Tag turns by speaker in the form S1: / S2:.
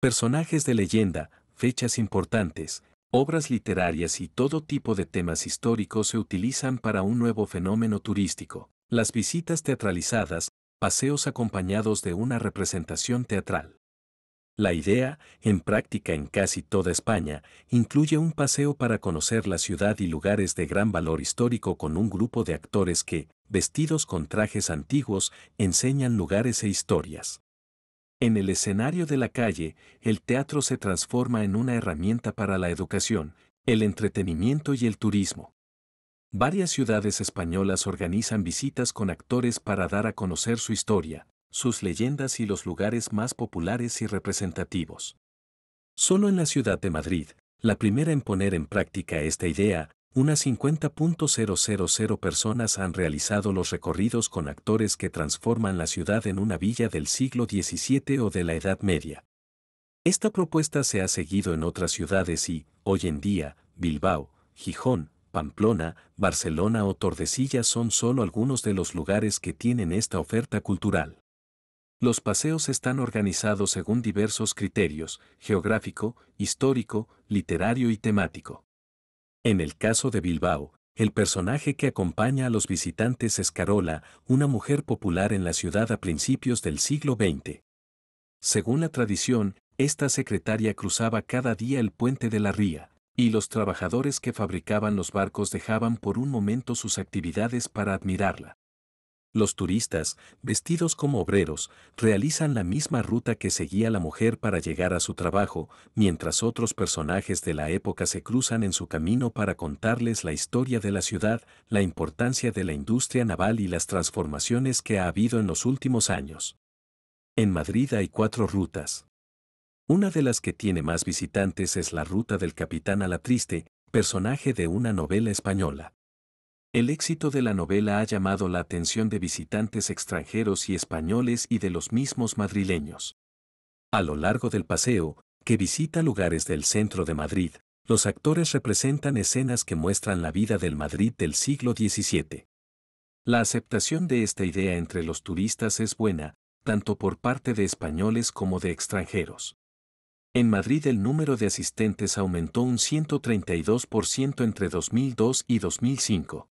S1: Personajes de leyenda, fechas importantes, obras literarias y todo tipo de temas históricos se utilizan para un nuevo fenómeno turístico, las visitas teatralizadas, paseos acompañados de una representación teatral. La idea, en práctica en casi toda España, incluye un paseo para conocer la ciudad y lugares de gran valor histórico con un grupo de actores que, vestidos con trajes antiguos, enseñan lugares e historias. En el escenario de la calle, el teatro se transforma en una herramienta para la educación, el entretenimiento y el turismo. Varias ciudades españolas organizan visitas con actores para dar a conocer su historia, sus leyendas y los lugares más populares y representativos. Solo en la ciudad de Madrid, la primera en poner en práctica esta idea, unas 50.000 personas han realizado los recorridos con actores que transforman la ciudad en una villa del siglo XVII o de la Edad Media. Esta propuesta se ha seguido en otras ciudades y, hoy en día, Bilbao, Gijón, Pamplona, Barcelona o Tordesillas son solo algunos de los lugares que tienen esta oferta cultural. Los paseos están organizados según diversos criterios, geográfico, histórico, literario y temático. En el caso de Bilbao, el personaje que acompaña a los visitantes es Carola, una mujer popular en la ciudad a principios del siglo XX. Según la tradición, esta secretaria cruzaba cada día el puente de la ría, y los trabajadores que fabricaban los barcos dejaban por un momento sus actividades para admirarla. Los turistas, vestidos como obreros, realizan la misma ruta que seguía la mujer para llegar a su trabajo, mientras otros personajes de la época se cruzan en su camino para contarles la historia de la ciudad, la importancia de la industria naval y las transformaciones que ha habido en los últimos años. En Madrid hay cuatro rutas. Una de las que tiene más visitantes es la ruta del capitán a la triste, personaje de una novela española. El éxito de la novela ha llamado la atención de visitantes extranjeros y españoles y de los mismos madrileños. A lo largo del paseo, que visita lugares del centro de Madrid, los actores representan escenas que muestran la vida del Madrid del siglo XVII. La aceptación de esta idea entre los turistas es buena, tanto por parte de españoles como de extranjeros. En Madrid el número de asistentes aumentó un 132% entre 2002 y 2005.